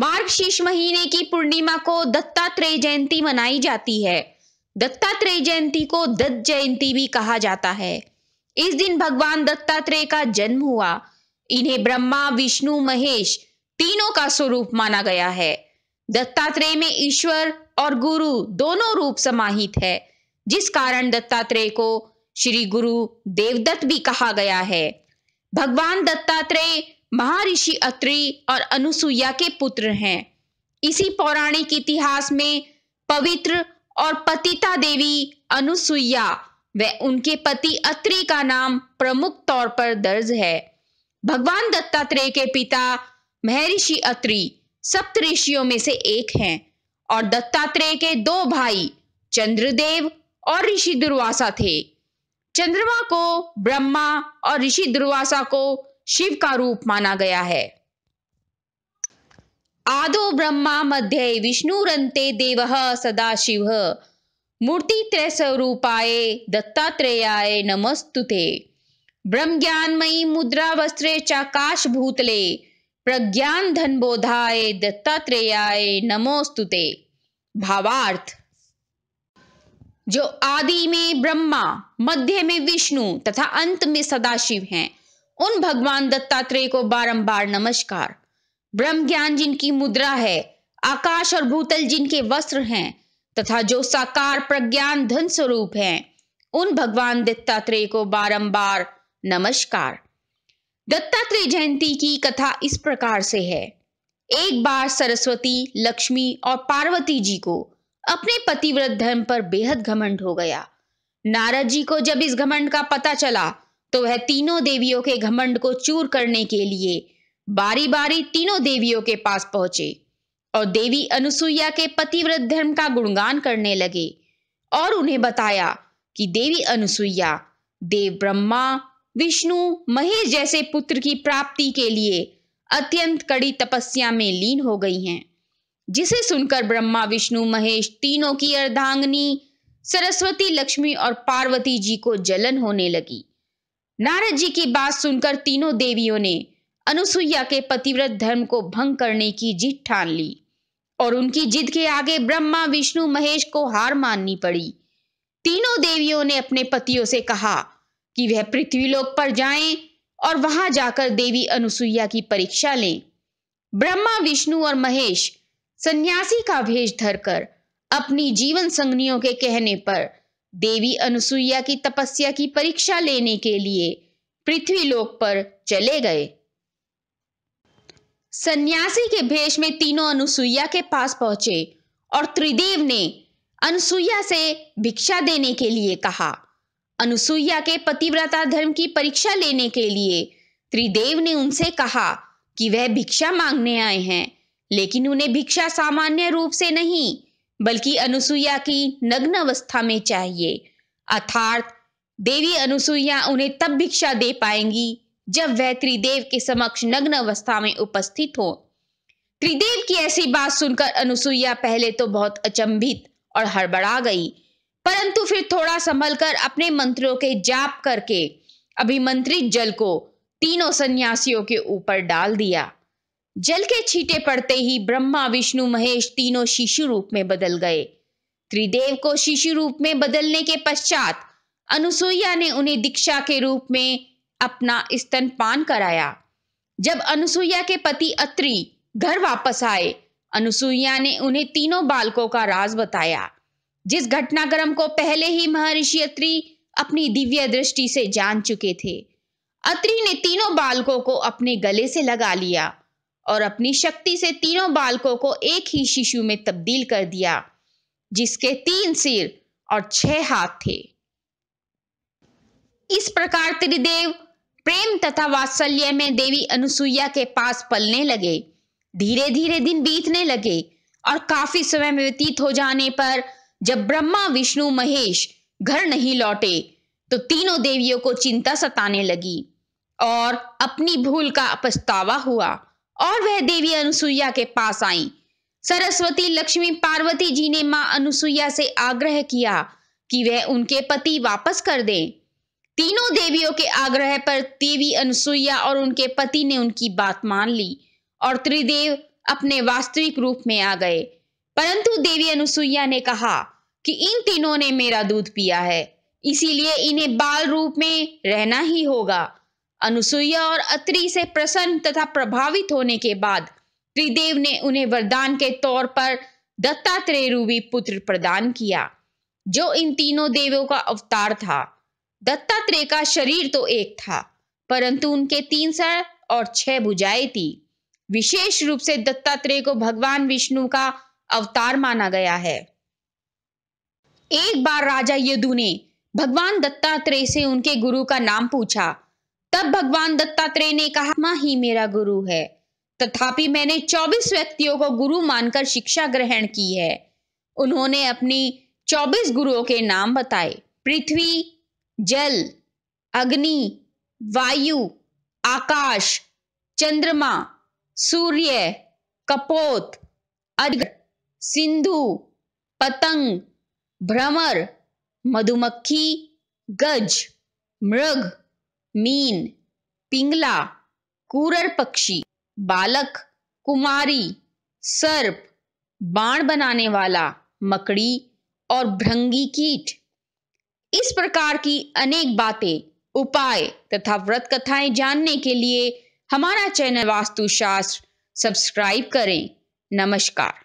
मार्ग शीर्ष महीने की पूर्णिमा को दत्तात्रेय जयंती मनाई जाती है दत्तात्रेय जयंती को दत्त जयंती भी कहा जाता है इस दिन भगवान दत्तात्रेय का जन्म हुआ इन्हें ब्रह्मा विष्णु महेश तीनों का स्वरूप माना गया है दत्तात्रेय में ईश्वर और गुरु दोनों रूप समाहित है जिस कारण दत्तात्रेय को श्री गुरु देवदत्त भी कहा गया है भगवान दत्तात्रेय महर्षि अत्रि और अनुसुईया के पुत्र हैं इसी पौराणिक इतिहास में पवित्र और पतिता देवी अनुसुईया व उनके पति अत्रि का नाम प्रमुख तौर पर दर्ज है भगवान दत्तात्रेय के पिता महर्षि अत्रि सप्त ऋषियों में से एक हैं और दत्तात्रेय के दो भाई चंद्रदेव और ऋषि दुर्वासा थे चंद्रमा को ब्रह्मा और ऋषि दुर्वासा को शिव का रूप माना गया है आदो ब्रह्मा मध्य विष्णुरंते देव सदा शिव मूर्ति त्रय स्वरूपाए दत्तात्रेयाय नमस्तुते ब्रह्म ज्ञानमयी मुद्रा वस्त्रे चाकाश भूतले प्रज्ञान धन बोधाय दत्तात्रेयाय नमोस्तुते भावार्थ जो आदि में ब्रह्मा मध्य में विष्णु तथा अंत में सदाशिव हैं उन भगवान दत्तात्रेय को बारंबार नमस्कार ब्रह्म ज्ञान जिनकी मुद्रा है आकाश और भूतल जिनके वस्त्र हैं तथा जो साकार प्रज्ञान धन स्वरूप हैं उन भगवान दत्तात्रेय को बारंबार नमस्कार दत्तात्रेय जयंती की कथा इस प्रकार से है एक बार सरस्वती लक्ष्मी और पार्वती जी को अपने पतिव्रत धर्म पर बेहद घमंड हो गया नारद जी को जब इस घमंड का पता चला तो वह तीनों देवियों के घमंड को चूर करने के लिए बारी बारी तीनों देवियों के पास पहुंचे और देवी अनुसुईया के पतिव्रत धर्म का गुणगान करने लगे और उन्हें बताया कि देवी अनुसुईया देव ब्रह्मा विष्णु महेश जैसे पुत्र की प्राप्ति के लिए अत्यंत कड़ी तपस्या में लीन हो गई हैं जिसे सुनकर ब्रह्मा विष्णु महेश तीनों की अर्धांगनी सरस्वती लक्ष्मी और पार्वती जी को जलन होने लगी नारद जी की बात सुनकर तीनों देवियों ने अनुसुईया के पतिव्रत धर्म को भंग करने की जिद ठान ली और उनकी जिद के आगे ब्रह्मा विष्णु महेश को हार माननी पड़ी तीनों देवियों ने अपने पतियों से कहा कि वह पृथ्वीलोक पर जाएं और वहां जाकर देवी अनुसुईया की परीक्षा लें ब्रह्मा विष्णु और महेश सन्यासी का भेष धरकर अपनी जीवन संगनियों के कहने पर देवी अनुसुईया की तपस्या की परीक्षा लेने के लिए पृथ्वीलोक पर चले गए सन्यासी के भेष में तीनों अनुसुईया के पास पहुंचे और त्रिदेव ने अनुसुईया से भिक्षा देने के लिए कहा अनुसुईया के पतिव्रता धर्म की परीक्षा लेने के लिए त्रिदेव ने उनसे कहा कि वह भिक्षा मांगने आए हैं लेकिन उन्हें भिक्षा सामान्य रूप से नहीं बल्कि अनुसुईया की नग्न अवस्था में चाहिए अर्थात देवी अनुसुईया उन्हें तब भिक्षा दे पाएंगी जब वह त्रिदेव के समक्ष नग्न अवस्था में उपस्थित हो त्रिदेव की ऐसी बात सुनकर अनुसुईया पहले तो बहुत अचंभित और हड़बड़ा गई परंतु फिर थोड़ा संभल कर अपने मंत्रों के जाप करके अभिमंत्रित जल को तीनों सन्यासियों के ऊपर डाल दिया जल के छींटे पड़ते ही ब्रह्मा विष्णु महेश तीनों शिशु रूप में बदल गए त्रिदेव को शिशु रूप में बदलने के पश्चात अनुसुईया ने उन्हें दीक्षा के रूप में अपना स्तनपान कराया जब अनुसुईया के पति अत्रि घर वापस आए अनुसुईया ने उन्हें तीनों बालकों का राज बताया जिस घटनाक्रम को पहले ही महर्षि अत्रि अपनी दिव्य दृष्टि से जान चुके थे अत्रि ने तीनों बालकों को अपने गले से लगा लिया और अपनी शक्ति से तीनों बालकों को एक ही शिशु में तब्दील कर दिया जिसके तीन सिर और छह हाथ थे इस प्रकार त्रिदेव प्रेम तथा वात्सल्य में देवी अनुसुईया के पास पलने लगे धीरे धीरे दिन बीतने लगे और काफी समय व्यतीत हो जाने पर जब ब्रह्मा विष्णु महेश घर नहीं लौटे तो तीनों देवियों को चिंता सताने लगी और अपनी भूल का पछतावा हुआ और वह देवी अनुसुईया के पास आई सरस्वती लक्ष्मी पार्वती जी ने मां अनुसुईया से आग्रह किया कि वह उनके पति वापस कर दें। तीनों देवियों के आग्रह पर देवी अनुसुईया और उनके पति ने उनकी बात मान ली और त्रिदेव अपने वास्तविक रूप में आ गए परंतु देवी अनुसुईया ने कहा कि इन तीनों ने मेरा दूध पिया है इसीलिए इन्हें बाल रूप में रहना ही होगा अनुसुईया और अत्रि से प्रसन्न तथा प्रभावित होने के बाद त्रिदेव ने उन्हें वरदान के तौर पर दत्तात्रेय रूपी पुत्र प्रदान किया जो इन तीनों देवों का अवतार था दत्तात्रेय का शरीर तो एक था परंतु उनके तीन सर और छह भुजाएं थी विशेष रूप से दत्तात्रेय को भगवान विष्णु का अवतार माना गया है एक बार राजा यदु ने भगवान दत्तात्रेय से उनके गुरु का नाम पूछा तब भगवान दत्तात्रेय ने कहा माँ ही मेरा गुरु है तथापि मैंने 24 व्यक्तियों को गुरु मानकर शिक्षा ग्रहण की है उन्होंने अपनी 24 गुरुओं के नाम बताए पृथ्वी जल अग्नि वायु आकाश चंद्रमा सूर्य कपोत अग्र सिंधु पतंग भ्रमर मधुमक्खी गज मृग मीन पिंगला कूरर पक्षी बालक कुमारी सर्प बाण बनाने वाला मकड़ी और भ्रंगी कीट इस प्रकार की अनेक बातें उपाय तथा व्रत कथाएं जानने के लिए हमारा चैनल वास्तुशास्त्र सब्सक्राइब करें नमस्कार